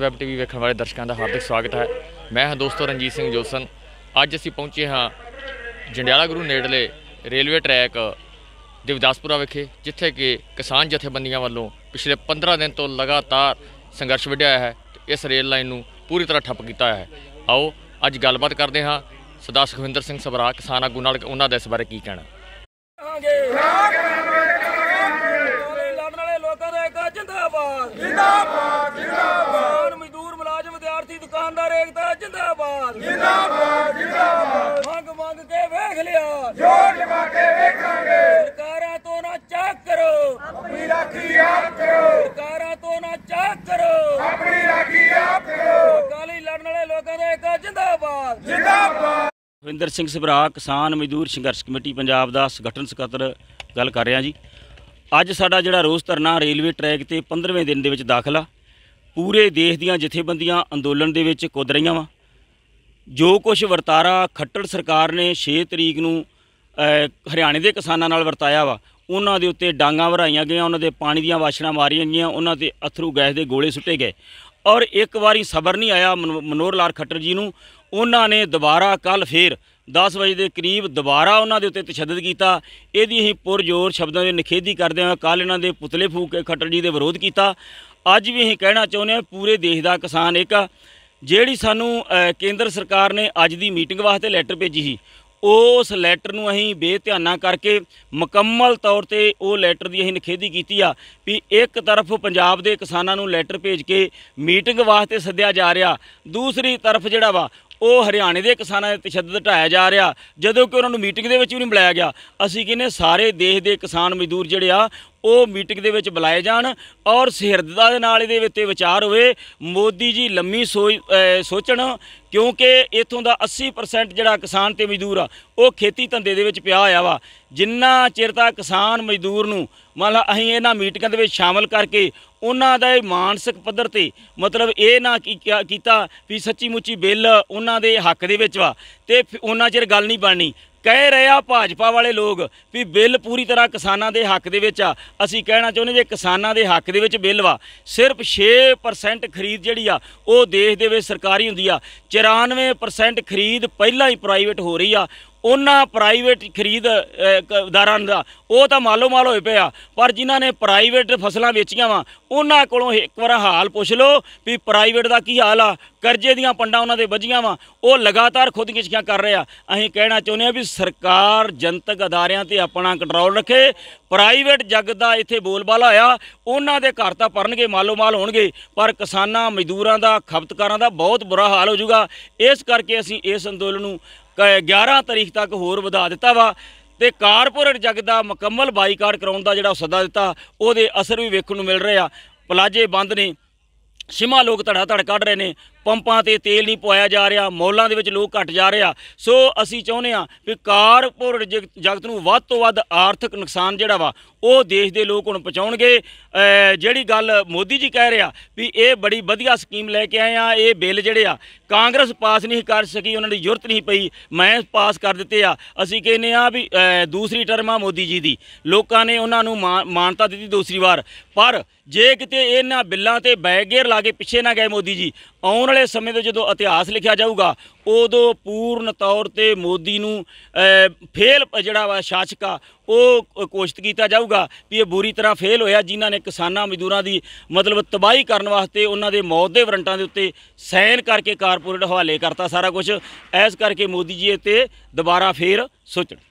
web TV ਵੇਖਣ ਵਾਲੇ ਦਰਸ਼ਕਾਂ ਦਾ ਹਾਰਦਿਕ ਸਵਾਗਤ ਹੈ ਮੈਂ ਹਾਂ ਦੋਸਤੋ ਰਣਜੀਤ ਸਿੰਘ ਜੋਸਨ ਅੱਜ ਅਸੀਂ ਪਹੁੰਚੇ ਹਾਂ ਜੰਡਿਆਲਾ ਗੁਰੂ ਨੇੜਲੇ ਰੇਲਵੇ ਟਰੈਕ ਦਿਵਦਾਸਪੁਰਾ ਵਿਖੇ ਜਿੱਥੇ ਕਿ ਕਿਸਾਨ ਜਥੇਬੰਦੀਆਂ ਵੱਲੋਂ ਪਿਛਲੇ 15 ਦਿਨ ਤੋਂ ਲਗਾਤਾਰ ਸੰਘਰਸ਼ ਵਿੜਿਆ ਹੈ ਇਸ ਰੇਲ ਲਾਈਨ ਨੂੰ ਪੂਰੀ ਤਰ੍ਹਾਂ ਠੱਪ ਕੀਤਾ ਹੈ ਆਓ ਅੱਜ ਗੱਲਬਾਤ ਕਰਦੇ ਹਾਂ ਸਰਦਾਰ ਸੁਖਵਿੰਦਰ ਸਿੰਘ ਸਬਰਾ ਕਿਸਾਨ ਆਗੂ ਨਾਲ ਉਹਨਾਂ ਦਾ ਇਸ ਬਾਰੇ ਕੀ ਕਹਿਣਾ ਸਾਡਾ ਜਿੰਦਾਬਾਦ ਜਿੰਦਾਬਾਦ ਜਿੰਦਾਬਾਦ ਮੰਗ ਮੰਗ ਕੇ ਵੇਖ ਲਿਆ ਜੋਰ ਲਵਾ ਕੇ ਵੇਖਾਂਗੇ ਸਰਕਾਰਾਂ ਤੋਂ ਨਾ ਚੱਕ ਕਰੋ ਆਪਣੀ ਰਾਖੀ ਆਪ ਕਰੋ ਸਰਕਾਰਾਂ ਤੋਂ ਨਾ ਚੱਕ ਕਰੋ ਆਪਣੀ ਰਾਖੀ ਆਪ ਕਰੋ ਕਾਲੀ ਲੜਨ ਵਾਲੇ ਲੋਕਾਂ ਦਾ ਇੱਕ ਜਿੰਦਾਬਾਦ ਜਿੰਦਾਬਾਦ ਵਿੰਦਰ ਸਿੰਘ ਸਭਰਾ ਕਿਸਾਨ ਮਜ਼ਦੂਰ ਸੰਘਰਸ਼ ਕਮੇਟੀ ਪੰਜਾਬ ਦਾ ਸੰਗਠਨ ਸਕੱਤਰ ਗੱਲ ਕਰ ਰਿਹਾ ਜੀ ਅੱਜ ਸਾਡਾ ਜਿਹੜਾ ਰੋਸ ਧਰਨਾ ਰੇਲਵੇ ਟਰੈਕ ਤੇ 15ਵੇਂ ਦਿਨ ਦੇ ਵਿੱਚ ਦਾਖਲਾ ਪੂਰੇ ਦੇਸ਼ ਦੀਆਂ ਜਥੇਬੰਦੀਆਂ ਅੰਦੋਲਨ ਦੇ ਵਿੱਚ ਕੁੱਦ ਰਹੀਆਂ ਵਾ ਜੋ ਕੁਝ ਵਰਤਾਰਾ ਖੱਟੜ ਸਰਕਾਰ ਨੇ 6 ਤਰੀਕ ਨੂੰ ਹਰਿਆਣੇ ਦੇ ਕਿਸਾਨਾਂ ਨਾਲ ਵਰਤਾਇਆ ਵਾ ਉਹਨਾਂ ਦੇ ਉੱਤੇ ਡਾਂਗਾ ਵਰਾਈਆਂ ਗਈਆਂ ਉਹਨਾਂ ਦੇ ਪਾਣੀ ਦੀਆਂ ਵਾਸ਼ਣਾ ਮਾਰੀਆਂ ਗਈਆਂ ਉਹਨਾਂ ਤੇ ਅਥਰੂ ਗੈਸ ਦੇ ਗੋਲੇ ਸੁੱਟੇ ਗਏ ਔਰ ਇੱਕ ਵਾਰੀ ਸਬਰ ਨਹੀਂ ਆਇਆ ਮਨੋਰ ਲਾਲ ਖੱਟਰ ਜੀ ਨੂੰ ਉਹਨਾਂ ਨੇ ਦੁਬਾਰਾ ਕੱਲ ਫੇਰ 10 ਵਜੇ ਦੇ ਕਰੀਬ ਦੁਬਾਰਾ ਉਹਨਾਂ ਦੇ ਉੱਤੇ ਤਸ਼ੱਦਦ ਕੀਤਾ ਇਹਦੀ ਹੀ ਪੁਰਜ਼ੋਰ ਸ਼ਬਦਾਂ ਦੇ ਨਿਖੇਧੀ ਕਰਦੇ ਹੋਏ ਕੱਲ ਇਹਨਾਂ ਦੇ ਪੁਤਲੇ ਫੂਕ ਕੇ ਖੱਟਰ ਜੀ ਦੇ ਵਿਰੋਧ ਕੀਤਾ ਅੱਜ ਵੀ ਅਸੀਂ ਕਹਿਣਾ ਚਾਹੁੰਦੇ ਹਾਂ ਪੂਰੇ ਦੇਸ਼ ਦਾ ਕਿਸਾਨ ਇੱਕ ਜਿਹੜੀ ਸਾਨੂੰ ਕੇਂਦਰ ਸਰਕਾਰ ਨੇ ਅੱਜ ਦੀ ਮੀਟਿੰਗ ਵਾਸਤੇ ਲੈਟਰ ਭੇਜੀ ਸੀ ਉਸ ਲੈਟਰ ਨੂੰ ਅਸੀਂ ਬੇਧਿਆਨਾ ਕਰਕੇ ਮੁਕੰਮਲ ਤੌਰ ਤੇ ਉਹ ਲੈਟਰ ਦੀ ਅਸੀਂ ਨਖੇਦੀ ਕੀਤੀ ਆ ਵੀ ਇੱਕ ਤਰਫ ਪੰਜਾਬ ਦੇ ਕਿਸਾਨਾਂ ਨੂੰ ਲੈਟਰ ਭੇਜ ਕੇ ਮੀਟਿੰਗ ਵਾਸਤੇ ਸੱਦਿਆ ਜਾ ਰਿਹਾ ਦੂਸਰੀ ਤਰਫ ਜਿਹੜਾ ਵਾ ਉਹ ਹਰਿਆਣੇ ਦੇ ਕਿਸਾਨਾਂ ਦੇ ਤਸ਼ੱਦਦ ਢਾਇਆ ਜਾ ਰਿਹਾ ਜਦੋਂ ਕਿ ਉਹਨਾਂ ਨੂੰ ਮੀਟਿੰਗ ਦੇ ਵਿੱਚ ਵੀ ਨਹੀਂ ਬੁਲਾਇਆ ਗਿਆ ਅਸੀਂ ਕਿਨੇ ਸਾਰੇ ਦੇਸ਼ ਦੇ ਕਿਸਾਨ ਮਜ਼ਦੂਰ ਜਿਹੜੇ ਆ ਉਹ ਮੀਟਿੰਗ ਦੇ ਵਿੱਚ ਬੁਲਾਏ ਜਾਣ ਔਰ ਸਿਹਰਦਤਾ ਦੇ ਨਾਲ ਇਹਦੇ ਉੱਤੇ ਵਿਚਾਰ ਹੋਵੇ ਮੋਦੀ ਜੀ ਲੰਮੀ ਸੋਚਣ ਕਿਉਂਕਿ ਇਥੋਂ ਦਾ 80% ਜਿਹੜਾ ਕਿਸਾਨ ਤੇ ਮਜ਼ਦੂਰ ਆ ਉਹ ਖੇਤੀ ਧੰਦੇ ਦੇ ਵਿੱਚ ਪਿਆ ਹੋਇਆ ਵਾ ਜਿੰਨਾ ਚਿਰ ਤੱਕ ਕਿਸਾਨ ਮਜ਼ਦੂਰ ਨੂੰ ਮਤਲਬ ਅਸੀਂ ਇਹਨਾਂ ਮੀਟਿੰਗਾਂ ਦੇ ਵਿੱਚ ਸ਼ਾਮਲ ਕਰਕੇ ਉਹਨਾਂ ਦਾ ਇਹ ਮਾਨਸਿਕ ਪੱਧਰ ਤੇ ਮਤਲਬ ਇਹ ਨਾ ਕੀਤਾ ਵੀ ਸੱਚੀ ਮੁੱਚੀ ਬਿੱਲ ਉਹਨਾਂ ਦੇ ਹੱਕ ਦੇ ਵਿੱਚ ਵਾ ਤੇ ਉਹਨਾਂ ਚਿਰ ਗੱਲ ਨਹੀਂ ਬਣਨੀ ਕਹਿ ਰਹੇ ਆ ਭਾਜਪਾ ਵਾਲੇ ਲੋਕ ਵੀ ਬਿੱਲ ਪੂਰੀ ਤਰ੍ਹਾਂ ਕਿਸਾਨਾਂ ਦੇ ਹੱਕ ਦੇ ਵਿੱਚ ਆ ਅਸੀਂ ਕਹਿਣਾ ਚਾਹੁੰਦੇ ਜੇ ਕਿਸਾਨਾਂ ਦੇ ਹੱਕ ਦੇ ਵਿੱਚ ਬਿੱਲ ਵਾ ਸਿਰਫ 6% ਖਰੀਦ ਜਿਹੜੀ ਆ ਉਹ ਦੇਸ਼ ਦੇ ਵਿੱਚ ਸਰਕਾਰੀ ਹੁੰਦੀ ਆ 94% ਖਰੀਦ ਪਹਿਲਾਂ ਹੀ ਪ੍ਰਾਈਵੇਟ ਹੋ ਰਹੀ ਆ ਉਹਨਾਂ ਪ੍ਰਾਈਵੇਟ ਖਰੀਦਦਾਰਾਂ ਦਾ ਉਹ ਤਾਂ ਮਾਲੋ ਮਾਲ ਹੋਏ ਪਿਆ ਪਰ ਜਿਨ੍ਹਾਂ ਨੇ ਪ੍ਰਾਈਵੇਟ ਫਸਲਾਂ ਵੇਚੀਆਂ ਵਾ ਉਹਨਾਂ ਕੋਲੋਂ ਇੱਕ ਵਾਰ ਹਾਲ ਪੁੱਛ ਲਓ ਵੀ ਪ੍ਰਾਈਵੇਟ ਦਾ ਕੀ ਹਾਲ ਆ ਕਰਜ਼ੇ ਦੀਆਂ ਪੰਡਾਂ ਉਹਨਾਂ ਦੇ ਵੱਜੀਆਂ ਵਾ ਉਹ ਲਗਾਤਾਰ ਖੁਦ ਖੁਦਕੁਸ਼ੀਆਂ ਕਰ ਰਿਹਾ ਅਸੀਂ ਕਹਿਣਾ ਚਾਹੁੰਦੇ ਆ ਵੀ ਸਰਕਾਰ ਜਨਤਕ ਅਦਾਰਿਆਂ ਤੇ ਆਪਣਾ ਕੰਟਰੋਲ ਰੱਖੇ ਪ੍ਰਾਈਵੇਟ ਜੱਗ ਦਾ ਇੱਥੇ ਬੋਲਬਾਲਾ ਆ ਉਹਨਾਂ ਦੇ ਘਰ ਤਾਂ ਪਰਨਗੇ ਮਾਲੋ ਮਾਲ ਹੋਣਗੇ ਪਰ ਕਿਸਾਨਾਂ ਮਜ਼ਦੂਰਾਂ ਦਾ ਖਪਤਕਾਰਾਂ ਦਾ ਬਹੁਤ ਬੁਰਾ ਹਾਲ ਹੋ ਜਾਊਗਾ ਇਸ ਕਰਕੇ ਅਸੀਂ ਇਸ ਅੰਦੋਲਨ ਨੂੰ 11 ਤਰੀਕ ਤੱਕ ਹੋਰ ਵਧਾ ਦਿੱਤਾ ਵਾ ਤੇ ਕਾਰਪੋਰੇਟ ਜਗ ਦਾ ਮੁਕੰਮਲ ਬਾਈਕਾਟ ਕਰਾਉਣ ਦਾ ਜਿਹੜਾ ਸੱਦਾ ਦਿੱਤਾ ਉਹਦੇ ਅਸਰ ਵੀ ਵੇਖਣ ਨੂੰ ਮਿਲ ਰਹੇ ਆ ਪਲਾਜੇ ਬੰਦ ਨੇ ਸਿਮਾ ਲੋਕ ਧੜਾ ਧੜ ਕੱਢ ਰਹੇ ਨੇ ਪੰਪਾਂ ਤੇ ਤੇਲ ਨਹੀਂ ਪਵਾਇਆ ਜਾ ਰਿਹਾ ਮੌਲਾਂ ਦੇ ਵਿੱਚ ਲੋਕ ਘਟ ਜਾ ਰਿਹਾ ਸੋ ਅਸੀਂ ਚਾਹੁੰਦੇ ਆ ਕਿ ਕਾਰਪੋਰੇਟ ਜਗਤ ਨੂੰ ਵੱਧ ਤੋਂ ਵੱਧ ਆਰਥਿਕ ਨੁਕਸਾਨ ਜਿਹੜਾ ਵਾ ਉਹ ਦੇਸ਼ ਦੇ ਲੋਕ ਹੁਣ ਪਹੁੰਚਾਉਣਗੇ ਜਿਹੜੀ ਗੱਲ ਮੋਦੀ ਜੀ ਕਹਿ ਰਿਹਾ ਵੀ ਇਹ ਬੜੀ ਵਧੀਆ ਸਕੀਮ ਲੈ ਕੇ ਆਏ ਆ ਇਹ ਬਿੱਲ ਜਿਹੜੇ ਆ ਕਾਂਗਰਸ ਪਾਸ ਨਹੀਂ ਕਰ ਸਕੀ ਉਹਨਾਂ ਦੀ ਜ਼ਰੂਰਤ ਨਹੀਂ ਪਈ ਮੈਂ ਪਾਸ ਕਰ ਦਿੱਤੇ ਆ ਅਸੀਂ ਕਹਿੰਨੇ ਆ ਵੀ ਦੂਸਰੀ ਟਰਮ ਆ ਮੋਦੀ ਜੀ ਦੀ ਲੋਕਾਂ ਨੇ ਉਹਨਾਂ ਨੂੰ ਮਾਨਤਾ ਦਿੱਤੀ ਦੂਸਰੀ ਵਾਰ ਪਰ ਜੇ ਕਿਤੇ ਇਹਨਾਂ ਬਿੱਲਾਂ ਤੇ ਬੈਗੇਰ ਲਾ ਕੇ ਪਿੱਛੇ ਨਾ ਗਏ ਮੋਦੀ ਜੀ ਆਉਣ ਵਾਲੇ ਸਮੇਂ ਦੇ ਜਦੋਂ ਇਤਿਹਾਸ ਲਿਖਿਆ ਜਾਊਗਾ ਉਦੋਂ ਪੂਰਨ ਤੌਰ ਤੇ ਮੋਦੀ ਨੂੰ ਫੇਲ ਜਿਹੜਾ ਵਾ ਸ਼ਾਸਕਾ ਉਹ ਕੋਸ਼ਿਸ਼ ਕੀਤਾ ਜਾਊਗਾ ਵੀ ਇਹ ਬੁਰੀ ਤਰ੍ਹਾਂ ਫੇਲ ਹੋਇਆ ਜਿਨ੍ਹਾਂ ਨੇ ਕਿਸਾਨਾਂ ਮਜ਼ਦੂਰਾਂ ਦੀ ਮਤਲਬ ਤਬਾਹੀ ਕਰਨ ਵਾਸਤੇ ਉਹਨਾਂ ਦੇ ਮੌਤ ਦੇ ਵਾਰੰਟਾਂ ਦੇ ਉੱਤੇ ਸਾਈਨ ਕਰਕੇ ਕਾਰਪੋਰੇਟ ਹਵਾਲੇ ਕਰਤਾ ਸਾਰਾ ਕੁਝ ਐਸ ਕਰਕੇ ਮੋਦੀ ਜੀ ਇਹ ਤੇ ਦੁਬਾਰਾ ਫੇਰ ਸੋਚਣ